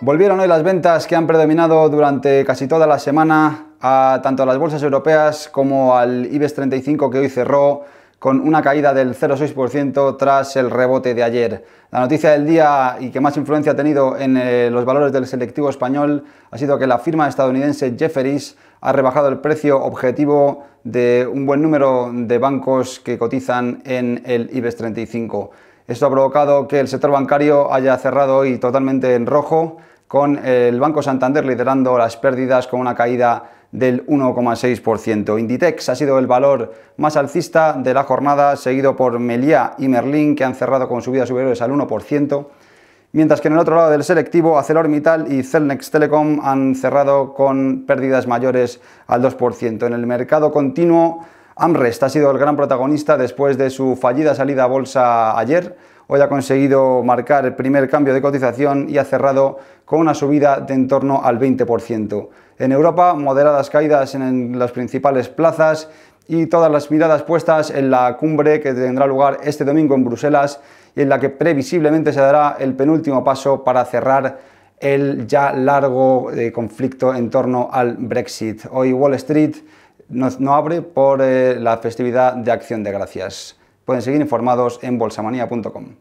Volvieron hoy las ventas que han predominado durante casi toda la semana a tanto a las bolsas europeas como al IBEX 35 que hoy cerró con una caída del 0,6% tras el rebote de ayer. La noticia del día y que más influencia ha tenido en eh, los valores del selectivo español ha sido que la firma estadounidense Jefferies ha rebajado el precio objetivo de un buen número de bancos que cotizan en el IBEX 35. Esto ha provocado que el sector bancario haya cerrado hoy totalmente en rojo, con el Banco Santander liderando las pérdidas con una caída del 1,6%. Inditex ha sido el valor más alcista de la jornada, seguido por Meliá y Merlín, que han cerrado con subidas superiores al 1%, mientras que en el otro lado del selectivo, AcelorMittal y Celnex Telecom han cerrado con pérdidas mayores al 2%. En el mercado continuo, Amrest ha sido el gran protagonista después de su fallida salida a bolsa ayer. Hoy ha conseguido marcar el primer cambio de cotización y ha cerrado con una subida de en torno al 20%. En Europa, moderadas caídas en las principales plazas y todas las miradas puestas en la cumbre que tendrá lugar este domingo en Bruselas y en la que previsiblemente se dará el penúltimo paso para cerrar el ya largo eh, conflicto en torno al Brexit. Hoy Wall Street no, abre por eh, la festividad de Acción de Gracias. Pueden seguir informados en bolsamanía.com.